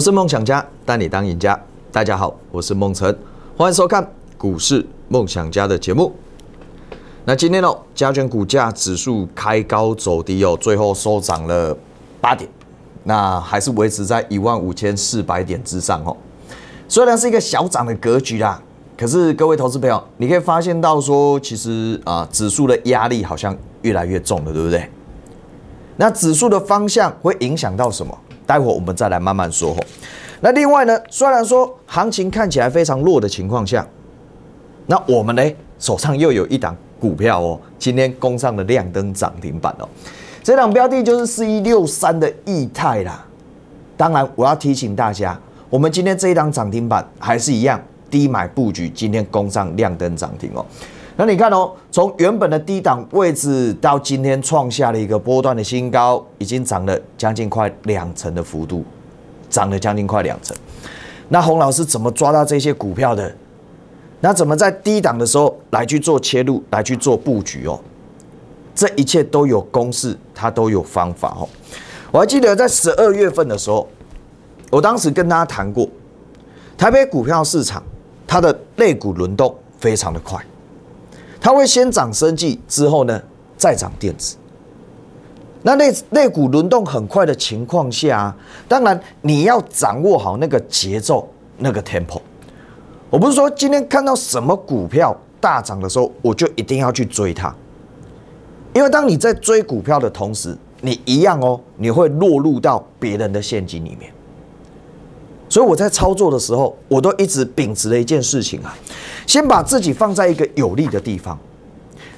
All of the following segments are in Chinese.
我是梦想家，带你当赢家。大家好，我是梦辰，欢迎收看股市梦想家的节目。那今天哦，加权股价指数开高走低哦，最后收涨了八点，那还是维持在一万五千四百点之上哦。虽然是一个小涨的格局啦，可是各位投资朋友，你可以发现到说，其实啊，指数的压力好像越来越重了，对不对？那指数的方向会影响到什么？待会我们再来慢慢说那另外呢，虽然说行情看起来非常弱的情况下，那我们呢手上又有一档股票哦，今天攻上了亮灯涨停板哦。这档标的就是四一六三的易泰啦。当然我要提醒大家，我们今天这一档涨停板还是一样低买布局，今天攻上亮灯涨停哦。那你看哦，从原本的低档位置到今天创下了一个波段的新高，已经涨了将近快两成的幅度，涨了将近快两成。那洪老师怎么抓到这些股票的？那怎么在低档的时候来去做切入，来去做布局哦？这一切都有公式，它都有方法哦。我还记得在十二月份的时候，我当时跟他谈过，台北股票市场它的类股轮动非常的快。它会先涨升技，之后呢再涨电子。那那那股轮动很快的情况下，当然你要掌握好那个节奏，那个 tempo。我不是说今天看到什么股票大涨的时候，我就一定要去追它，因为当你在追股票的同时，你一样哦，你会落入到别人的陷阱里面。所以我在操作的时候，我都一直秉持了一件事情啊，先把自己放在一个有利的地方。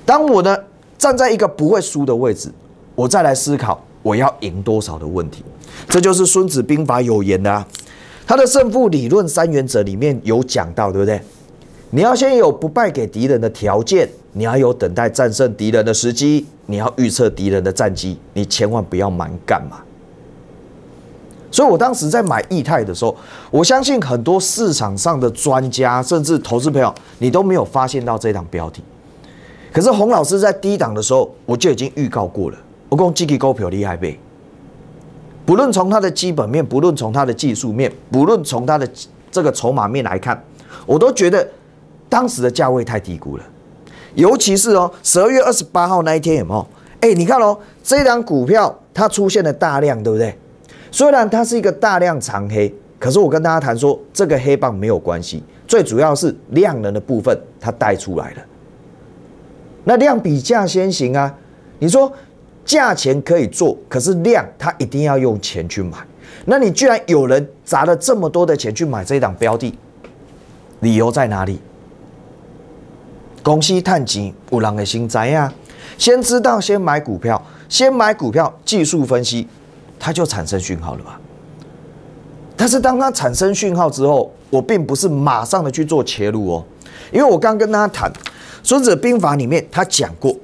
当我呢站在一个不会输的位置，我再来思考我要赢多少的问题。这就是《孙子兵法》有言的啊，他的胜负理论三原则里面有讲到，对不对？你要先有不败给敌人的条件，你要有等待战胜敌人的时机，你要预测敌人的战机，你千万不要蛮干嘛。所以，我当时在买易泰的时候，我相信很多市场上的专家，甚至投资朋友，你都没有发现到这档标题。可是洪老师在低档的时候，我就已经预告过了。我讲 GG 股票厉害呗，不论从它的基本面，不论从它的技术面，不论从它的这个筹码面来看，我都觉得当时的价位太低估了。尤其是哦，十二月二十八号那一天有没有？哎，你看哦，这档股票它出现了大量，对不对？虽然它是一个大量长黑，可是我跟大家谈说，这个黑棒没有关系，最主要是量能的部分它带出来了。那量比价先行啊，你说价钱可以做，可是量它一定要用钱去买。那你居然有人砸了这么多的钱去买这档标的，理由在哪里？恭喜探钱，五人的心斋啊，先知道先买股票，先买股票技术分析。它就产生讯号了吧？但是当它产生讯号之后，我并不是马上的去做切入哦，因为我刚跟大家谈《孙子兵法》里面，他讲过，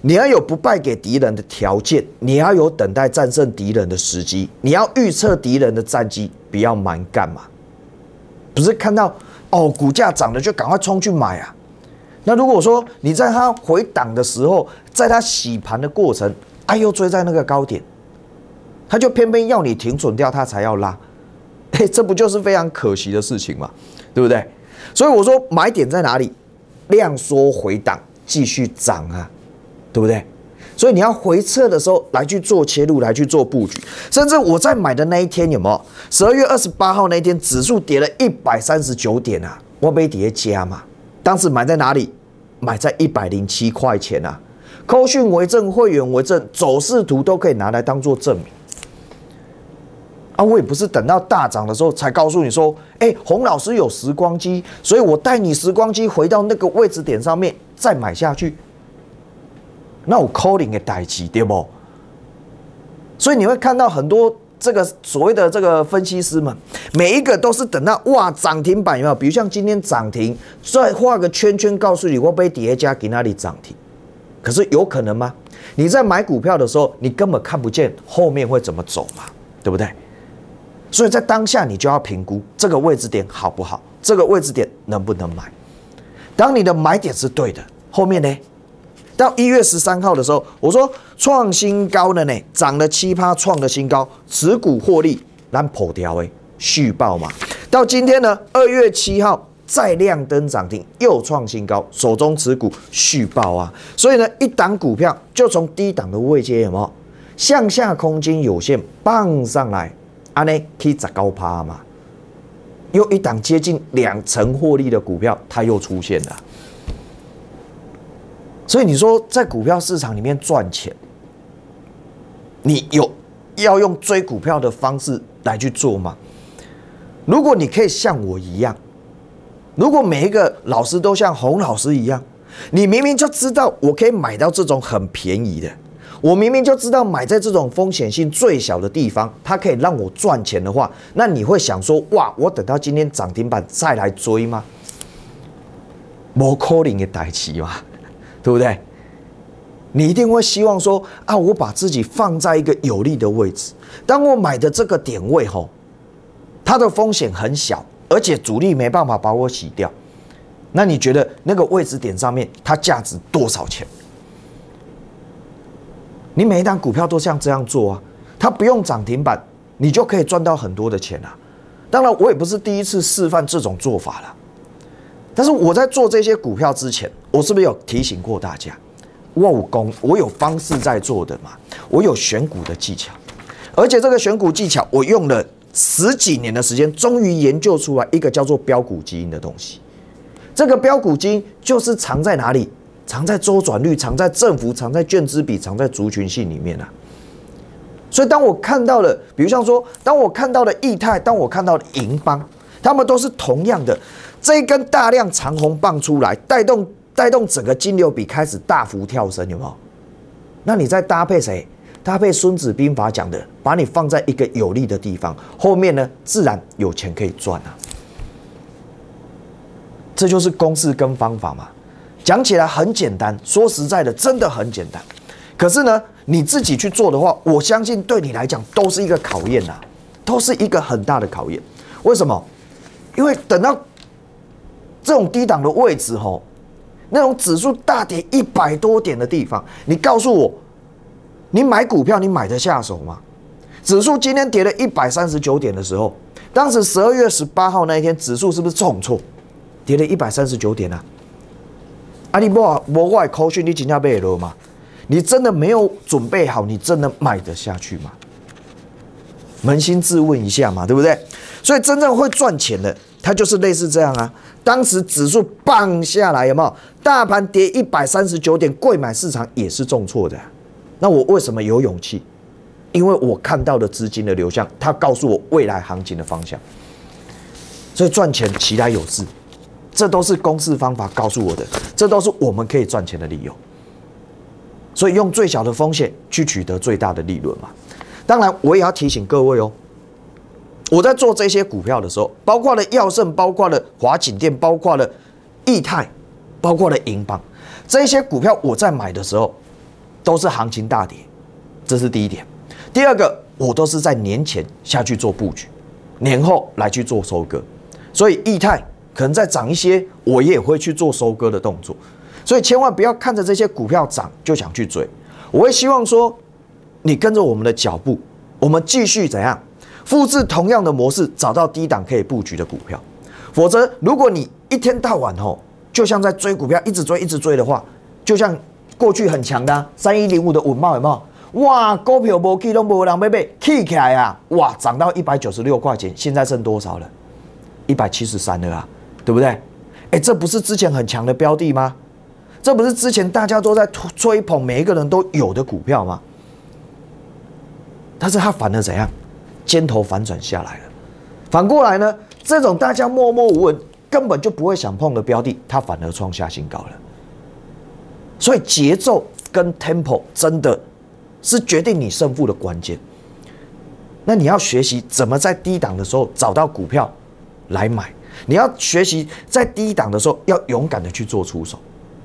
你要有不败给敌人的条件，你要有等待战胜敌人的时机，你要预测敌人的战机，不要蛮干嘛，不是看到哦股价涨了就赶快冲去买啊？那如果说你在它回档的时候，在它洗盘的过程，哎呦追在那个高点。他就偏偏要你停准掉，他才要拉，哎，这不就是非常可惜的事情嘛，对不对？所以我说买点在哪里？量缩回档继续涨啊，对不对？所以你要回撤的时候来去做切入，来去做布局，甚至我在买的那一天有没有？十二月二十八号那天指数跌了一百三十九点啊，我被叠加嘛。当时买在哪里？买在一百零七块钱啊。扣讯为证，会员为证，走势图都可以拿来当做证明。啊，我也不是等到大涨的时候才告诉你说，哎，洪老师有时光机，所以我带你时光机回到那个位置点上面再买下去。那我 calling 的代机对不？所以你会看到很多这个所谓的这个分析师们，每一个都是等到哇涨停板有没有？比如像今天涨停，再画个圈圈告诉你我被叠加给那里涨停，可是有可能吗？你在买股票的时候，你根本看不见后面会怎么走嘛，对不对？所以在当下，你就要评估这个位置点好不好，这个位置点能不能买。当你的买点是对的，后面呢，到一月十三号的时候，我说创新高了呢，涨了七趴，创了新高，持股获利，咱破掉诶，续报嘛。到今天呢，二月七号再亮灯涨停，又创新高，手中持股续报啊。所以呢，一档股票就从低档的位置，什么向下空间有限，棒上来。安尼可以再高趴嘛？又一档接近两成获利的股票，它又出现了。所以你说在股票市场里面赚钱，你有要用追股票的方式来去做吗？如果你可以像我一样，如果每一个老师都像洪老师一样，你明明就知道我可以买到这种很便宜的。我明明就知道买在这种风险性最小的地方，它可以让我赚钱的话，那你会想说哇，我等到今天涨停板再来追吗？没可能的代起嘛，对不对？你一定会希望说啊，我把自己放在一个有利的位置。当我买的这个点位吼，它的风险很小，而且主力没办法把我洗掉，那你觉得那个位置点上面它价值多少钱？你每一单股票都像这样做啊，它不用涨停板，你就可以赚到很多的钱啊。当然，我也不是第一次示范这种做法了。但是我在做这些股票之前，我是不是有提醒过大家？我有功，我有方式在做的嘛，我有选股的技巧，而且这个选股技巧我用了十几年的时间，终于研究出来一个叫做“标股基因”的东西。这个标股基因就是藏在哪里？藏在周转率，藏在政府，藏在券之比，藏在族群性里面啊。所以，当我看到了，比如像说，当我看到了异泰，当我看到了银邦，他们都是同样的这一根大量长红棒出来，带动带动整个金流比开始大幅跳升，有没有？那你再搭配谁？搭配《孙子兵法》讲的，把你放在一个有利的地方，后面呢，自然有钱可以赚啊。这就是公式跟方法嘛。讲起来很简单，说实在的，真的很简单。可是呢，你自己去做的话，我相信对你来讲都是一个考验呐，都是一个很大的考验。为什么？因为等到这种低档的位置吼，那种指数大跌一百多点的地方，你告诉我，你买股票你买得下手吗？指数今天跌了一百三十九点的时候，当时十二月十八号那一天，指数是不是重挫，跌了一百三十九点呢？阿里巴巴我的口扣你真张不起了吗？你真的没有准备好，你真的买得下去吗？扪心自问一下嘛，对不对？所以真正会赚钱的，它就是类似这样啊。当时指数棒下来，有没有？大盘跌一百三十九点，贵买市场也是重挫的。那我为什么有勇气？因为我看到的资金的流向，它告诉我未来行情的方向。所以赚钱，其他有事。这都是公式方法告诉我的，这都是我们可以赚钱的理由。所以用最小的风险去取得最大的利润嘛。当然，我也要提醒各位哦，我在做这些股票的时候，包括了药盛，包括了华锦店，包括了易泰，包括了银邦这些股票，我在买的时候都是行情大跌，这是第一点。第二个，我都是在年前下去做布局，年后来去做收割。所以易泰。可能再涨一些，我也会去做收割的动作，所以千万不要看着这些股票涨就想去追。我会希望说，你跟着我们的脚步，我们继续怎样复制同样的模式，找到低档可以布局的股票。否则，如果你一天到晚吼，就像在追股票，一直追一直追的话，就像过去很强的三一零五的稳茂有没有？哇，股票没起都波人被被起起来啊！哇，涨到一百九十六块钱，现在剩多少了？一百七十三了啊！对不对？哎，这不是之前很强的标的吗？这不是之前大家都在吹捧，每一个人都有的股票吗？但是它反而怎样？尖头反转下来了。反过来呢？这种大家默默无闻，根本就不会想碰的标的，它反而创下新高了。所以节奏跟 tempo 真的是决定你胜负的关键。那你要学习怎么在低档的时候找到股票来买。你要学习在低档的时候要勇敢的去做出手，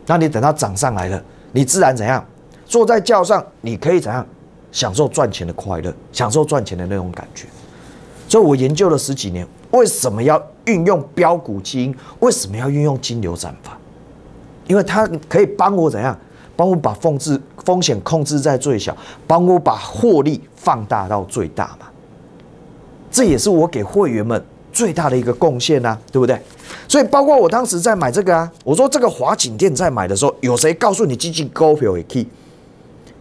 那你等到涨上来了，你自然怎样坐在轿上，你可以怎样享受赚钱的快乐，享受赚钱的那种感觉。所以我研究了十几年，为什么要运用标股基因？为什么要运用金牛战法？因为它可以帮我怎样，帮我把控制风险控制在最小，帮我把获利放大到最大嘛。这也是我给会员们。最大的一个贡献呢，对不对？所以包括我当时在买这个啊，我说这个华景店在买的时候，有谁告诉你基金高票可以？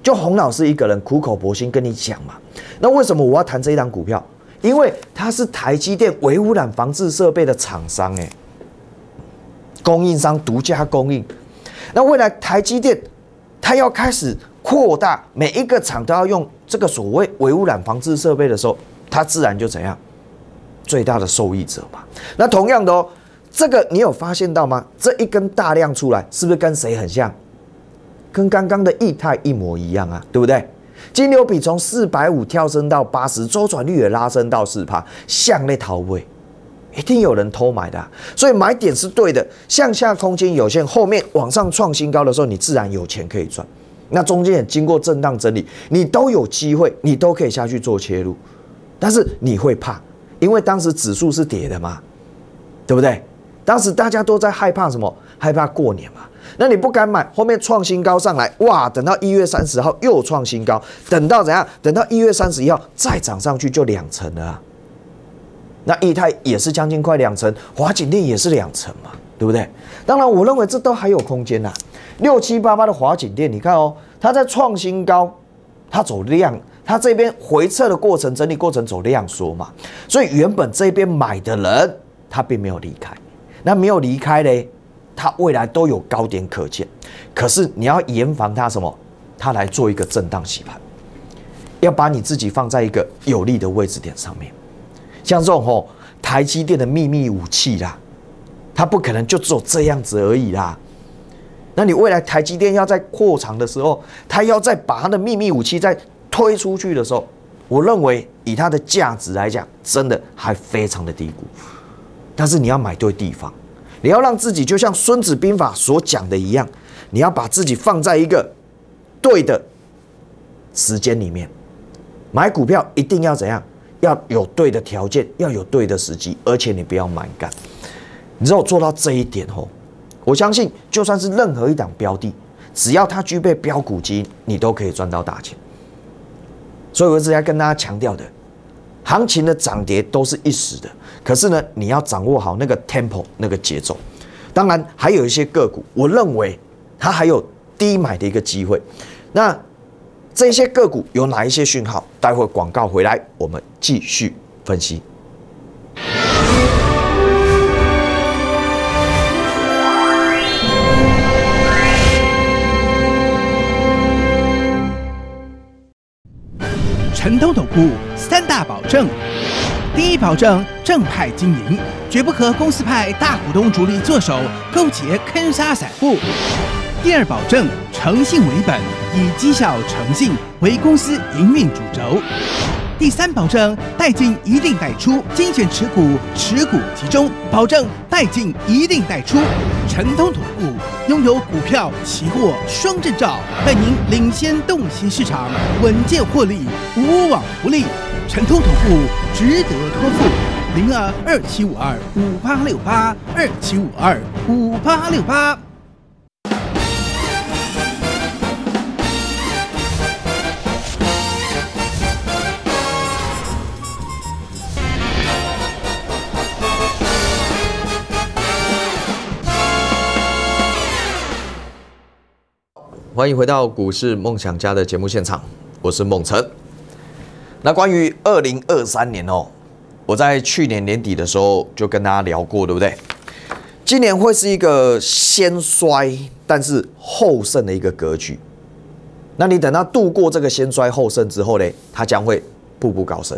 就洪老师一个人苦口婆心跟你讲嘛。那为什么我要谈这一档股票？因为它是台积电微污染防治设备的厂商哎，供应商独家供应。那未来台积电它要开始扩大，每一个厂都要用这个所谓微污染防治设备的时候，它自然就怎样？最大的受益者吧。那同样的哦，这个你有发现到吗？这一根大量出来，是不是跟谁很像？跟刚刚的异泰一模一样啊，对不对？金牛比从四百五跳升到八十，周转率也拉升到四趴，向内逃位，一定有人偷买的，所以买点是对的。向下空间有限，后面往上创新高的时候，你自然有钱可以赚。那中间也经过震荡整理，你都有机会，你都可以下去做切入，但是你会怕。因为当时指数是跌的嘛，对不对？当时大家都在害怕什么？害怕过年嘛。那你不敢买，后面创新高上来哇！等到一月三十号又创新高，等到怎样？等到一月三十一号再涨上去就两层了。那易泰也是将近快两层，华锦电也是两层嘛，对不对？当然，我认为这都还有空间呐。六七八八的华锦电，你看哦，它在创新高，它走量。它这边回撤的过程、整理过程走这样说嘛，所以原本这边买的人他并没有离开，那没有离开嘞，他未来都有高点可见，可是你要严防他什么？他来做一个震荡洗盘，要把你自己放在一个有利的位置点上面。像这种哦，台积电的秘密武器啦，它不可能就只有这样子而已啦。那你未来台积电要在扩厂的时候，它要在把它的秘密武器在。推出去的时候，我认为以它的价值来讲，真的还非常的低估。但是你要买对地方，你要让自己就像《孙子兵法》所讲的一样，你要把自己放在一个对的时间里面。买股票一定要怎样？要有对的条件，要有对的时机，而且你不要蛮干。你只有做到这一点后，我相信就算是任何一档标的，只要它具备标股基，因，你都可以赚到大钱。所以我是要跟大家强调的，行情的涨跌都是一时的，可是呢，你要掌握好那个 tempo 那个节奏。当然，还有一些个股，我认为它还有低买的一个机会。那这些个股有哪一些讯号？待会广告回来，我们继续分析。源东守护三大保证：第一保证，正派经营，绝不和公司派大股东主力坐手勾结坑杀散户；第二保证，诚信为本，以绩效诚信为公司营运主轴；第三保证，代进一定代出，精选持股，持股集中，保证代进一定代出。陈通总部拥有股票、期货双证照，带您领先洞悉市场，稳健获利，无往不利。陈通总部值得托付，零二二七五二五八六八二七五二五八六八。欢迎回到股市梦想家的节目现场，我是孟成。那关于二零二三年哦，我在去年年底的时候就跟大家聊过，对不对？今年会是一个先衰但是后盛的一个格局。那你等到度过这个先衰后盛之后呢，它将会步步高升。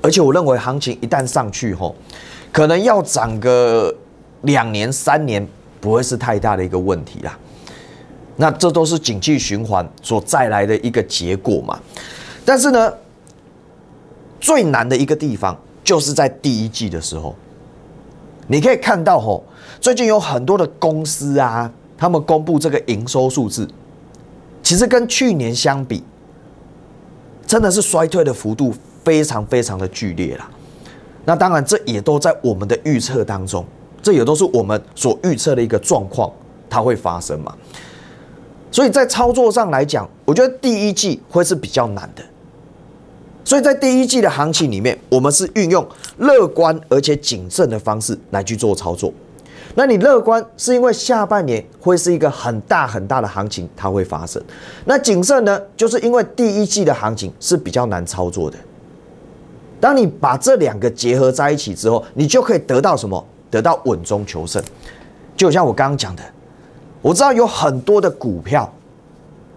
而且我认为行情一旦上去吼，可能要涨个两年三年，不会是太大的一个问题啦。那这都是景气循环所带来的一个结果嘛？但是呢，最难的一个地方就是在第一季的时候，你可以看到吼，最近有很多的公司啊，他们公布这个营收数字，其实跟去年相比，真的是衰退的幅度非常非常的剧烈了。那当然，这也都在我们的预测当中，这也都是我们所预测的一个状况，它会发生嘛？所以在操作上来讲，我觉得第一季会是比较难的。所以在第一季的行情里面，我们是运用乐观而且谨慎的方式来去做操作。那你乐观是因为下半年会是一个很大很大的行情，它会发生。那谨慎呢，就是因为第一季的行情是比较难操作的。当你把这两个结合在一起之后，你就可以得到什么？得到稳中求胜。就像我刚刚讲的。我知道有很多的股票，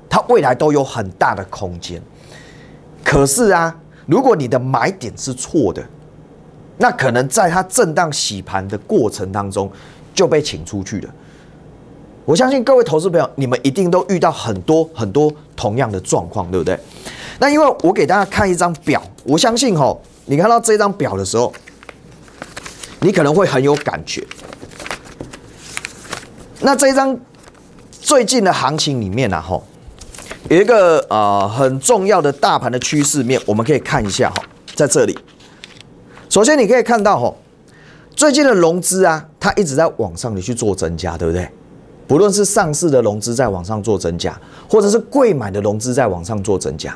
它未来都有很大的空间。可是啊，如果你的买点是错的，那可能在它震荡洗盘的过程当中就被请出去了。我相信各位投资朋友，你们一定都遇到很多很多同样的状况，对不对？那因为我给大家看一张表，我相信哈，你看到这张表的时候，你可能会很有感觉。那这张。最近的行情里面呢，吼，有一个呃很重要的大盘的趋势面，我们可以看一下哈，在这里，首先你可以看到吼，最近的融资啊，它一直在往上的去做增加，对不对？不论是上市的融资在往上做增加，或者是贵买的融资在往上做增加，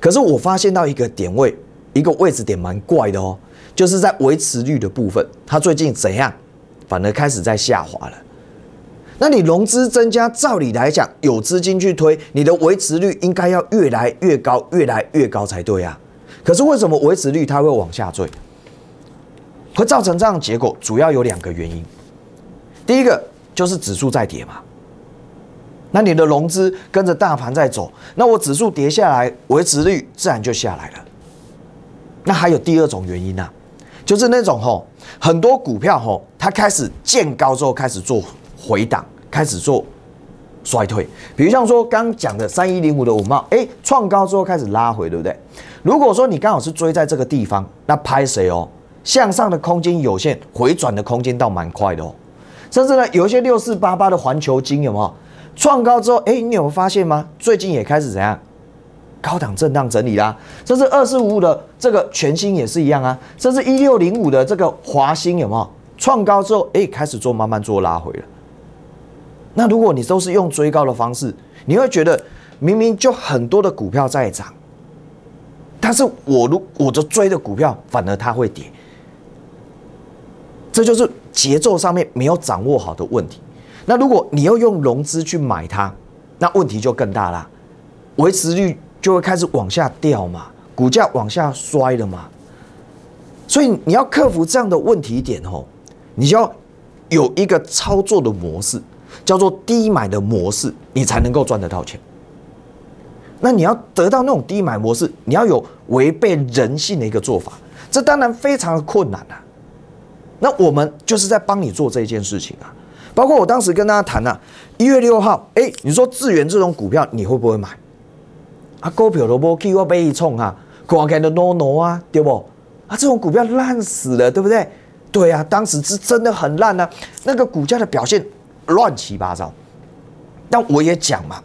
可是我发现到一个点位，一个位置点蛮怪的哦，就是在维持率的部分，它最近怎样，反而开始在下滑了。那你融资增加，照理来讲有资金去推，你的维持率应该要越来越高，越来越高才对啊。可是为什么维持率它会往下坠，会造成这样结果？主要有两个原因。第一个就是指数在跌嘛，那你的融资跟着大盘在走，那我指数跌下来，维持率自然就下来了。那还有第二种原因啊，就是那种吼，很多股票吼，它开始见高之后开始做回档。开始做衰退，比如像说刚讲的三一零五的五茂，哎，创高之后开始拉回，对不对？如果说你刚好是追在这个地方，那拍谁哦？向上的空间有限，回转的空间倒蛮快的哦。甚至呢，有一些六四八八的环球金有没有？创高之后，哎，你有发现吗？最近也开始怎样？高档震荡整理啦。甚至二四五五的这个全新也是一样啊。甚至一六零五的这个华兴有没有？创高之后，哎，开始做慢慢做拉回了。那如果你都是用追高的方式，你会觉得明明就很多的股票在涨，但是我如我的追的股票反而它会跌，这就是节奏上面没有掌握好的问题。那如果你要用融资去买它，那问题就更大了，维持率就会开始往下掉嘛，股价往下摔了嘛。所以你要克服这样的问题点哦，你就要有一个操作的模式。叫做低买的模式，你才能够赚得到钱。那你要得到那种低买模式，你要有违背人性的一个做法，这当然非常的困难了。那我们就是在帮你做这件事情啊。包括我当时跟大家谈呢，一月六号，哎，你说智元这种股票你会不会买？啊，股票都不起，我被一冲哈，狂开的 no no 啊，对不？啊，这种股票烂死了，对不对？对啊，当时是真的很烂啊，那个股价的表现。乱七八糟，但我也讲嘛，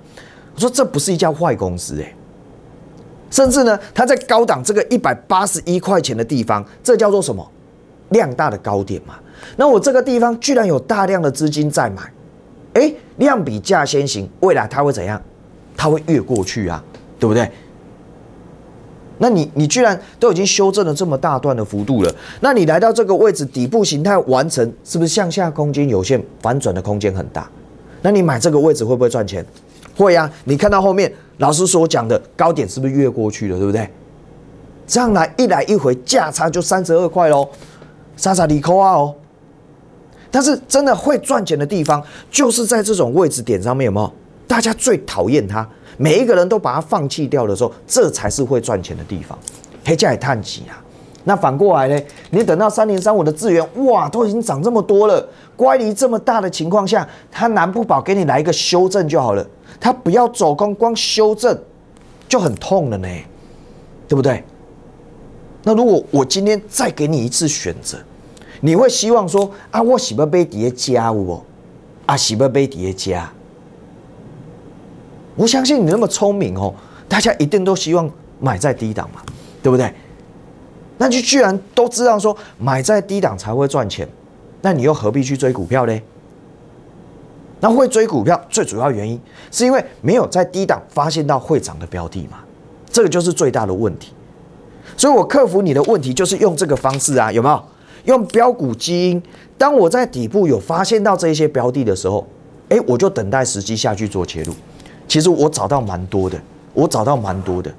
我说这不是一家坏公司哎，甚至呢，它在高档这个一百八十一块钱的地方，这叫做什么量大的高点嘛？那我这个地方居然有大量的资金在买，哎，量比价先行，未来它会怎样？它会越过去啊，对不对？那你你居然都已经修正了这么大段的幅度了，那你来到这个位置底部形态完成，是不是向下空间有限，反转的空间很大？那你买这个位置会不会赚钱？会呀，你看到后面老师所讲的高点是不是越过去了，对不对？这样来一来一回价差就三十二块喽，莎莎你扣啊哦。但是真的会赚钱的地方就是在这种位置点上面有没有？大家最讨厌它。每一个人都把它放弃掉的时候，这才是会赚钱的地方。黑家也叹气啊。那反过来呢？你等到三零三五的资源，哇，都已经涨这么多了，乖离这么大的情况下，它难不保给你来一个修正就好了。它不要走空，光修正就很痛了呢，对不对？那如果我今天再给你一次选择，你会希望说啊，我喜不被跌加，我啊喜不被跌加？我相信你那么聪明哦，大家一定都希望买在低档嘛，对不对？那就居然都知道说买在低档才会赚钱，那你又何必去追股票呢？那会追股票最主要原因是因为没有在低档发现到会涨的标的嘛，这个就是最大的问题。所以我克服你的问题就是用这个方式啊，有没有？用标股基因，当我在底部有发现到这些标的的时候，哎，我就等待时机下去做切入。其实我找到蛮多的，我找到蛮多的，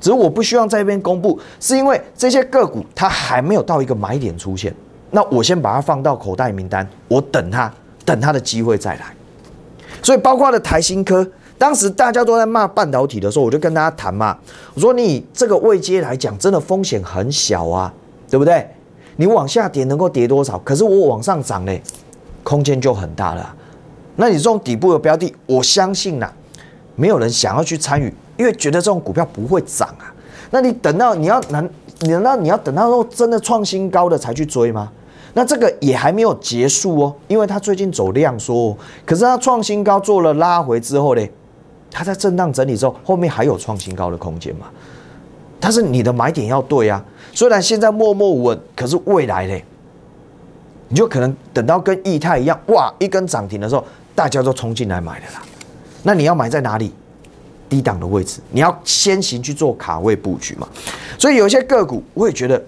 只是我不希望在一边公布，是因为这些个股它还没有到一个买点出现，那我先把它放到口袋名单，我等它，等它的机会再来。所以包括了台新科，当时大家都在骂半导体的时候，我就跟大家谈嘛，我说你以这个位阶来讲，真的风险很小啊，对不对？你往下跌能够跌多少？可是我往上涨嘞，空间就很大了。那你这种底部的标的，我相信呐。没有人想要去参与，因为觉得这种股票不会涨啊。那你等到你要你难道你要等到说真的创新高的才去追吗？那这个也还没有结束哦，因为它最近走量缩，可是它创新高做了拉回之后呢，它在震荡整理之后，后面还有创新高的空间嘛？但是你的买点要对啊，虽然现在默默无闻，可是未来呢，你就可能等到跟异太一样，哇，一根涨停的时候，大家都冲进来买的啦。那你要买在哪里？低档的位置，你要先行去做卡位布局嘛。所以有些个股，我也觉得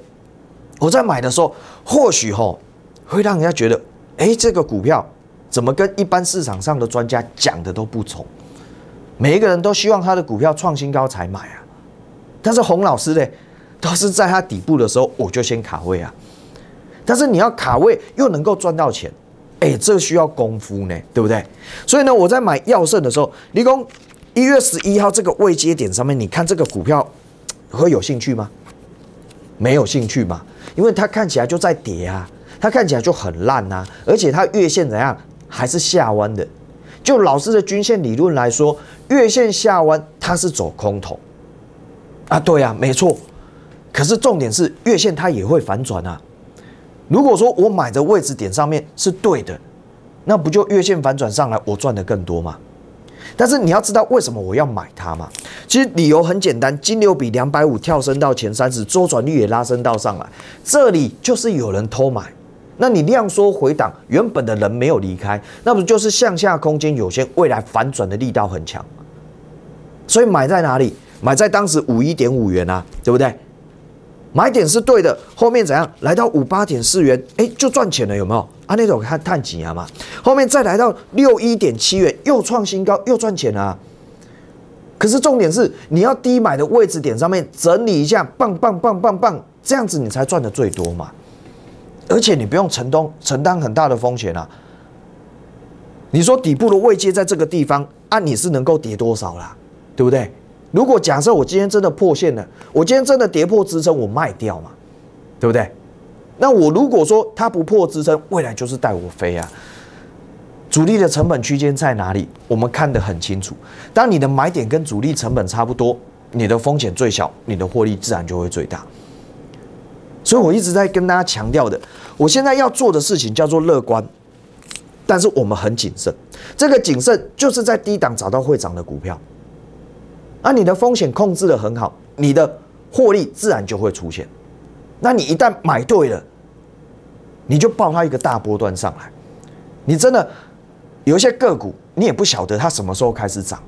我在买的时候，或许吼会让人家觉得，哎，这个股票怎么跟一般市场上的专家讲的都不同？每一个人都希望他的股票创新高才买啊，但是洪老师呢，都是在他底部的时候我就先卡位啊。但是你要卡位又能够赚到钱？哎，这需要功夫呢，对不对？所以呢，我在买药圣的时候，李工，一月十一号这个位接点上面，你看这个股票会有兴趣吗？没有兴趣嘛，因为它看起来就在跌啊，它看起来就很烂呐，而且它月线怎样还是下弯的。就老师的均线理论来说，月线下弯它是走空头啊，对啊，没错。可是重点是月线它也会反转啊。如果说我买的位置点上面是对的，那不就月线反转上来，我赚的更多吗？但是你要知道为什么我要买它嘛？其实理由很简单，金牛比两百五跳升到前三十，周转率也拉升到上来，这里就是有人偷买。那你量缩回档，原本的人没有离开，那不就是向下空间有限，未来反转的力道很强？所以买在哪里？买在当时五一点五元啊，对不对？买点是对的，后面怎样？来到五八点四元，哎，就赚钱了，有没有？啊，那种看探底啊嘛，后面再来到六一点七元，又创新高，又赚钱了。可是重点是，你要低买的位置点上面整理一下，棒棒棒棒棒，这样子你才赚的最多嘛。而且你不用承担承担很大的风险啊。你说底部的位阶在这个地方，啊，你是能够跌多少啦？对不对？如果假设我今天真的破线了，我今天真的跌破支撑，我卖掉嘛，对不对？那我如果说它不破支撑，未来就是带我飞啊！主力的成本区间在哪里？我们看得很清楚。当你的买点跟主力成本差不多，你的风险最小，你的获利自然就会最大。所以我一直在跟大家强调的，我现在要做的事情叫做乐观，但是我们很谨慎。这个谨慎就是在低档找到会涨的股票。那你的风险控制的很好，你的获利自然就会出现。那你一旦买对了，你就抱它一个大波段上来。你真的有一些个股，你也不晓得它什么时候开始涨，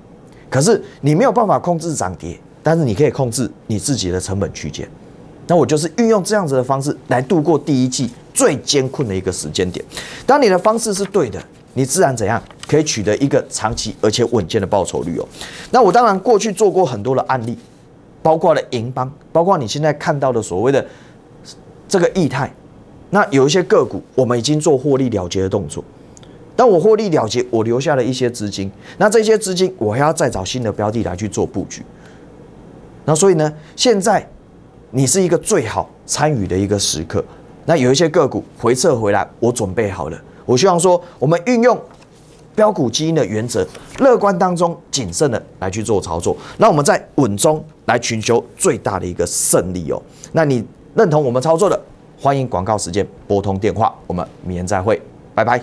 可是你没有办法控制涨跌，但是你可以控制你自己的成本区间。那我就是运用这样子的方式来度过第一季最艰困的一个时间点。当你的方式是对的，你自然怎样？可以取得一个长期而且稳健的报酬率哦。那我当然过去做过很多的案例，包括了银邦，包括你现在看到的所谓的这个异泰。那有一些个股，我们已经做获利了结的动作。当我获利了结，我留下了一些资金。那这些资金，我还要再找新的标的来去做布局。那所以呢，现在你是一个最好参与的一个时刻。那有一些个股回撤回来，我准备好了。我希望说，我们运用。标股基因的原则，乐观当中谨慎的来去做操作。那我们在稳中来寻求最大的一个胜利哦。那你认同我们操作的，欢迎广告时间拨通电话。我们明天再会，拜拜。